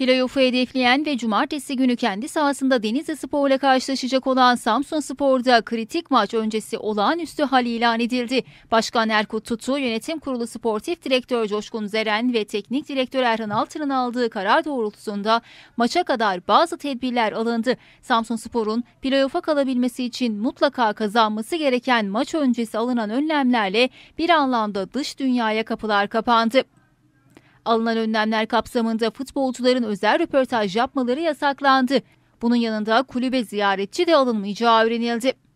Playoff'u hedefleyen ve cumartesi günü kendi sahasında Denizli Spor'la karşılaşacak olan Samsun Spor'da kritik maç öncesi olağanüstü hal ilan edildi. Başkan Erkut Tutu, yönetim kurulu sportif direktör Coşkun Zeren ve teknik direktör Erhan Altın'ın aldığı karar doğrultusunda maça kadar bazı tedbirler alındı. Samsun Spor'un playoff'a kalabilmesi için mutlaka kazanması gereken maç öncesi alınan önlemlerle bir anlamda dış dünyaya kapılar kapandı. Alınan önlemler kapsamında futbolcuların özel röportaj yapmaları yasaklandı. Bunun yanında kulübe ziyaretçi de alınmayacağı öğrenildi.